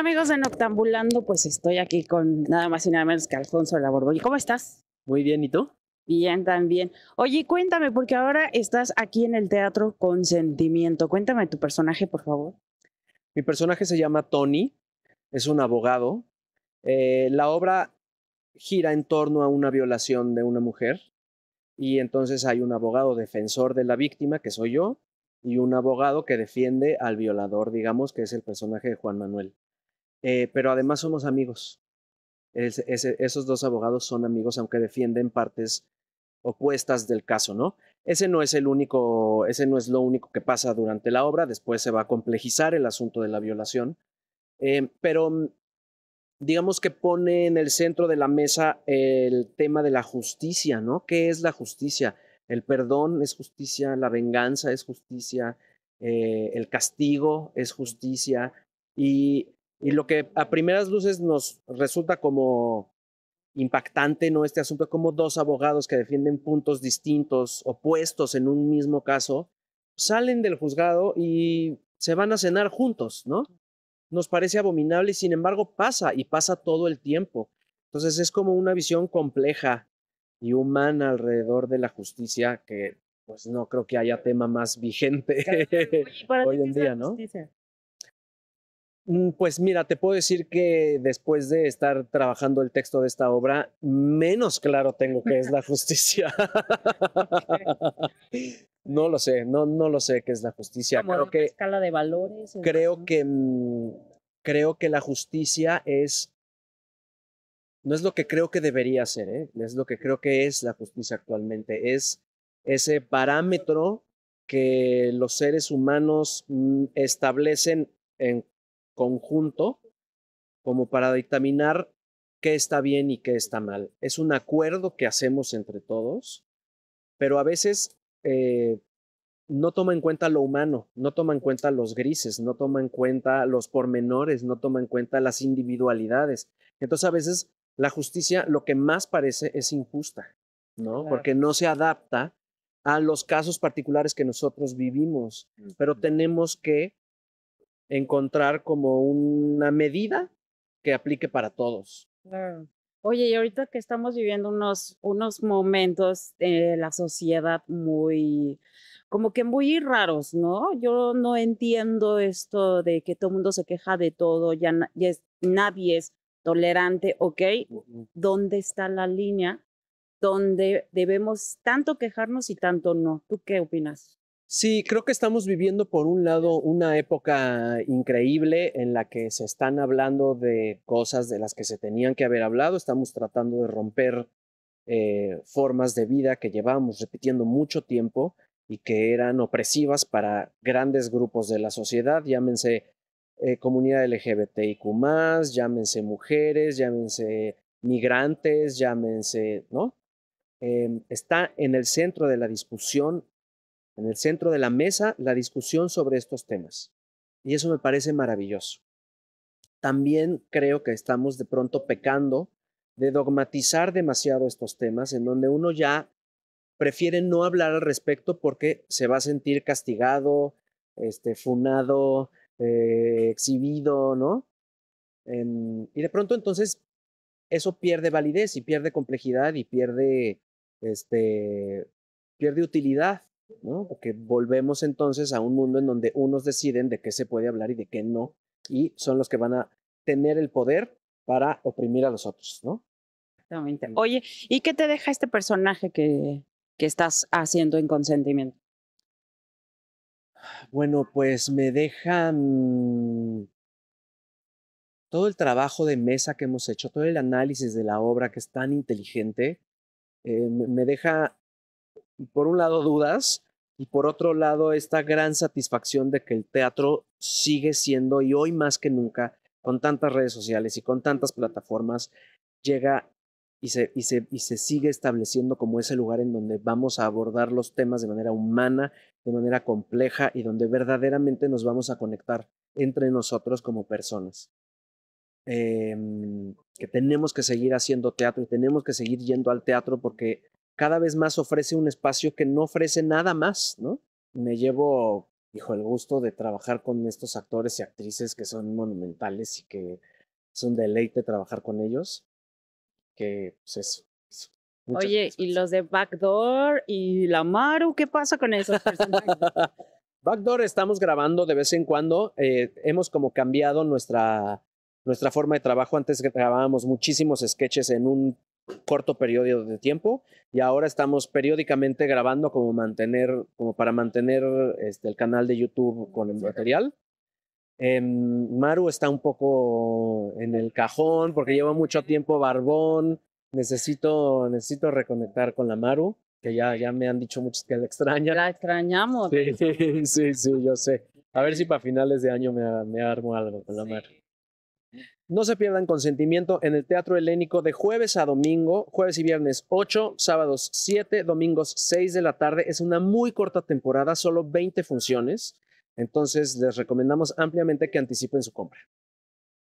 amigos de Noctambulando, pues estoy aquí con nada más y nada menos que Alfonso la Borbolla. ¿Cómo estás? Muy bien, ¿y tú? Bien, también. Oye, cuéntame, porque ahora estás aquí en el teatro con sentimiento. Cuéntame tu personaje, por favor. Mi personaje se llama Tony, es un abogado. Eh, la obra gira en torno a una violación de una mujer y entonces hay un abogado defensor de la víctima, que soy yo, y un abogado que defiende al violador, digamos, que es el personaje de Juan Manuel. Eh, pero además somos amigos. esos dos abogados son amigos, aunque defienden partes opuestas del caso, ¿no? Ese no es el único, ese no es lo único que pasa durante la obra. Después se va a complejizar el asunto de la violación, eh, pero mm, digamos que pone en el centro de la mesa el tema de la justicia, ¿no? ¿Qué es la justicia? El perdón es justicia, la venganza es justicia, eh, el castigo es justicia y y lo que a primeras luces nos resulta como impactante, ¿no? Este asunto, como dos abogados que defienden puntos distintos, opuestos en un mismo caso, salen del juzgado y se van a cenar juntos, ¿no? Nos parece abominable y sin embargo pasa y pasa todo el tiempo. Entonces es como una visión compleja y humana alrededor de la justicia que pues no creo que haya tema más vigente hoy en día, ¿no? Mm, pues mira, te puedo decir que después de estar trabajando el texto de esta obra, menos claro tengo que es la justicia. No lo sé, no, no lo sé qué es la justicia. creo que escala de valores. Creo que mm, creo que la justicia es no es lo que creo que debería ser, ¿eh? es lo que creo que es la justicia actualmente, es ese parámetro que los seres humanos mm, establecen en conjunto como para dictaminar qué está bien y qué está mal. Es un acuerdo que hacemos entre todos, pero a veces eh, no toma en cuenta lo humano, no toma en cuenta los grises, no toma en cuenta los pormenores, no toma en cuenta las individualidades. Entonces a veces la justicia lo que más parece es injusta, ¿no? Porque no se adapta a los casos particulares que nosotros vivimos, pero tenemos que encontrar como una medida que aplique para todos. Oye, y ahorita que estamos viviendo unos, unos momentos de la sociedad muy, como que muy raros, ¿no? Yo no entiendo esto de que todo el mundo se queja de todo, ya, es, nadie es tolerante, ¿ok? ¿Dónde está la línea ¿Dónde debemos tanto quejarnos y tanto no? ¿Tú qué opinas? Sí, creo que estamos viviendo por un lado una época increíble en la que se están hablando de cosas de las que se tenían que haber hablado, estamos tratando de romper eh, formas de vida que llevamos repitiendo mucho tiempo y que eran opresivas para grandes grupos de la sociedad, llámense eh, comunidad LGBTIQ, llámense mujeres, llámense migrantes, llámense, ¿no? Em, está en el centro de la discusión en el centro de la mesa la discusión sobre estos temas. Y eso me parece maravilloso. También creo que estamos de pronto pecando de dogmatizar demasiado estos temas, en donde uno ya prefiere no hablar al respecto porque se va a sentir castigado, este, funado, eh, exhibido, ¿no? y de pronto entonces eso pierde validez y pierde complejidad y pierde, este, pierde utilidad. Porque volvemos entonces a un mundo en donde unos deciden de qué se puede hablar y de qué no, y son los que van a tener el poder para oprimir a los otros, ¿no? Exactamente. Mm. Oye, ¿y qué te deja este personaje que, que estás haciendo en consentimiento? Bueno, pues me deja mm, todo el trabajo de mesa que hemos hecho, todo el análisis de la obra que es tan inteligente, eh, me deja por un lado dudas y por otro lado esta gran satisfacción de que el teatro sigue siendo y hoy más que nunca, con tantas redes sociales y con tantas plataformas, llega y se, y se sigue estableciendo como ese lugar en donde vamos a abordar los temas de manera humana, de manera compleja y donde verdaderamente nos vamos a conectar entre nosotros como personas. Eh, que tenemos que seguir haciendo teatro y tenemos que seguir yendo al teatro porque cada vez más ofrece un espacio que no ofrece nada más, ¿no? Me llevo, hijo, el gusto de trabajar con estos actores y actrices que son monumentales y que es un deleite trabajar con ellos, que pues eso. Oye, y los de Backdoor y la Maru, ¿qué pasa con esos personajes? Backdoor estamos grabando de vez en cuando, eh, hemos como cambiado nuestra, nuestra forma de trabajo. Antes grabábamos muchísimos sketches en un corto periodo de tiempo y ahora estamos periódicamente grabando como mantener como para mantener este el canal de YouTube mm, con el material em, Maru está un poco en el cajón porque lleva mucho tiempo barbón necesito necesito reconectar con la Maru que ya ya me han dicho muchos que la extraña la extrañamos sí sí sí yo sé a ver si para finales de año me, me armo algo con la Maru no se pierdan consentimiento en el Teatro Helénico de jueves a domingo, jueves y viernes 8, sábados 7, domingos 6 de la tarde. Es una muy corta temporada, solo 20 funciones. Entonces les recomendamos ampliamente que anticipen su compra.